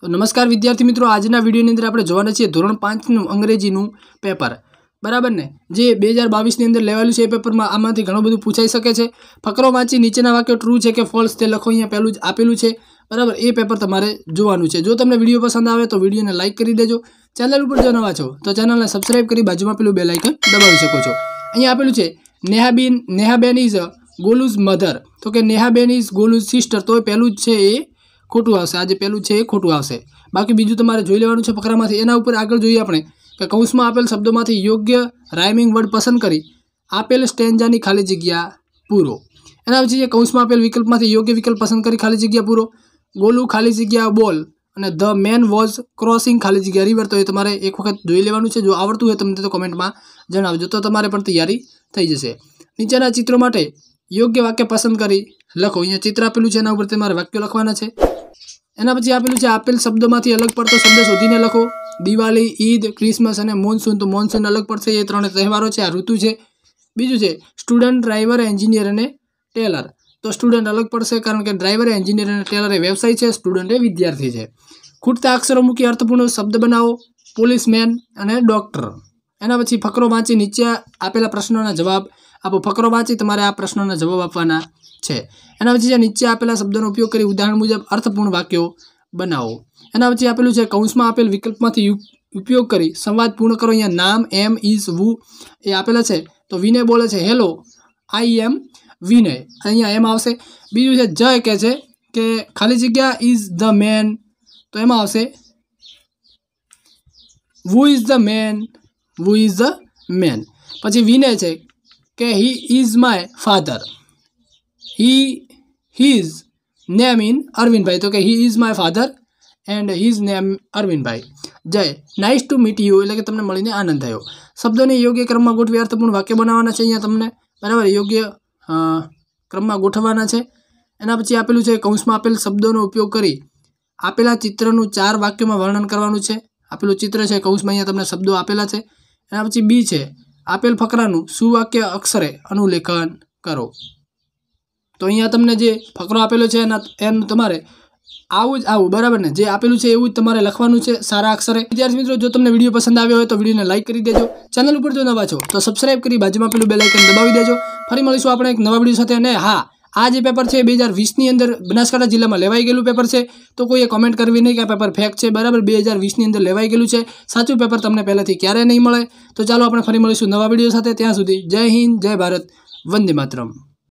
તો નમસ્કાર વિદ્યાર્થી મિત્રો આજના વિડીયોની અંદર આપણે જોવાના છીએ ધોરણ પાંચનું અંગ્રેજીનું પેપર બરાબર ને જે બે હજાર બાવીસની અંદર લેવાયેલું છે એ પેપરમાં આમાંથી ઘણું બધું પૂછાઈ શકે છે ફકરો વાંચી નીચેના વાક્યો ટ્રુ છે કે ફોલ્સ તે લખો અહીંયા પહેલું જ આપેલું છે બરાબર એ પેપર તમારે જોવાનું છે જો તમને વિડીયો પસંદ આવે તો વિડીયોને લાઇક કરી દેજો ચેનલ ઉપર જો નવા છો તો ચેનલને સબસ્ક્રાઇબ કરી બાજુમાં પેલું બે લાઇકન દબાવી શકો છો અહીંયા આપેલું છે નેહાબેન નેહાબેન ઇઝ ગોલુઝ મધર તો કે નેહાબેન ઇઝ ગોલુઝ સિસ્ટર તો પહેલું જ છે એ ખોટું આવશે આજે પહેલું છે એ ખોટું આવશે બાકી બીજું તમારે જોઈ લેવાનું છે ફકરામાંથી એના ઉપર આગળ જોઈએ આપણે કે કૌંસમાં આપેલ શબ્દોમાંથી યોગ્ય રાઇમિંગ વર્ડ પસંદ કરી આપેલ સ્ટેન્જાની ખાલી જગ્યા પૂરો એના પછી જે કૌંસમાં આપેલ વિકલ્પમાંથી યોગ્ય વિકલ્પ પસંદ કરી ખાલી જગ્યા પૂરો ગોલું ખાલી જગ્યા બોલ અને ધ મેન વોઝ ક્રોસિંગ ખાલી જગ્યા રિવર તો એ તમારે એક વખત જોઈ લેવાનું છે જો આવડતું હોય તમને તો કોમેન્ટમાં જણાવજો તો તમારે પણ તૈયારી થઈ જશે નીચેના ચિત્રો માટે યોગ્ય વાક્ય પસંદ કરી લખો અહીંયા ચિત્ર આપેલું છે એના ઉપર તમારે વાક્યો લખવાના છે એના પછી આપેલું છે આપેલ શબ્દોમાંથી અલગ પડતો શબ્દ શોધીને લખો દિવાળી ઈદ ક્રિસમસ અને મોનસૂન તો મોનસૂન અલગ પડશે એ ત્રણ તહેવારો છે આ ઋતુ છે બીજું છે સ્ટુડન્ટ ડ્રાઈવર એન્જિનિયર અને ટેલર તો સ્ટુડન્ટ અલગ પડશે કારણ કે ડ્રાઈવર એન્જિનિયર અને ટેલર એ વ્યવસાય છે સ્ટુડન્ટ એ વિદ્યાર્થી છે ખૂટતા અક્ષરો મૂકી અર્થપૂર્ણ શબ્દ બનાવો પોલીસમેન અને ડૉક્ટર એના પછી ફકરો વાંચી નીચે આપેલા પ્રશ્નોના જવાબ આપો ફકરો વાંચી તમારે આ પ્રશ્નોના જવાબ આપવાના છે એના પછી છે નીચે આપેલા શબ્દોનો ઉપયોગ કરી ઉદાહરણ મુજબ અર્થપૂર્ણ વાક્યો બનાવો એના પછી આપેલું છે કૌંસમાં આપેલ વિકલ્પમાંથી ઉપયોગ કરી સંવાદ પૂર્ણ કરો અહીંયા નામ એમ ઇઝ વુ એ આપેલા છે તો વિનય બોલે છે હેલો આઈ એમ વિનય અહીંયા એમ આવશે બીજું છે જય કહે છે કે ખાલી જગ્યા ઇઝ ધ મેન તો એમાં આવશે who is the man who is the man પછી વિનય છે કે he is my father he his name in Arvindbhai તો કે he is my father and his name Arvindbhai Jay nice to meet you એટલે કે તમને મળીને આનંદ થયો શબ્દોને યોગ્ય ક્રમમાં ગોઠવી અર્થપૂર્ણ વાક્ય બનાવવાના છે અહીંયા તમને બરાબર યોગ્ય ક્રમમાં ગોઠવવાના છે એના પછી આપેલું છે કૌંસમાં આપેલ શબ્દોનો ઉપયોગ કરી આપેલા ચિત્રનું ચાર વાક્યમાં વર્ણન કરવાનું છે આપેલું ચિત્ર છે કૌંસમાં અહીંયા તમને શબ્દો આપેલા છે એના પછી બી છે આપેલ ફકરાનું સુવાક્ય અક્ષરે અનુલેખન કરો તો અહીંયા તમને જે ફકરો આપેલો છે એના એનું તમારે આવું જ આવું બરાબર ને જે આપેલું છે એવું જ તમારે લખવાનું છે સારા અક્ષરે વિદ્યાર્થી મિત્રો જો તમને વિડીયો પસંદ આવ્યો હોય તો વિડીયોને લાઇક કરી દેજો ચેનલ ઉપર જો નવા છો તો સબસ્ક્રાઇબ કરી બાજુમાં પેલું બેલાઇકન દબાવી દેજો ફરી મળીશું આપણે એક નવા વિડીયો સાથે અને હા આ જે પેપર છે બે હજાર વીસની અંદર બનાસકાંઠા જિલ્લામાં લેવાઈ ગયેલું પેપર છે તો કોઈએ કોમેન્ટ કરવી નહીં કે આ પેપર ફેક છે બરાબર બે હજાર વીસની અંદર લેવાઈ ગયેલું છે સાચું પેપર તમને પહેલાંથી ક્યારેય નહીં મળે તો ચાલો આપણે ફરી મળીશું નવા વિડીયો સાથે ત્યાં સુધી જય હિન્દ જય ભારત વંદે માતરમ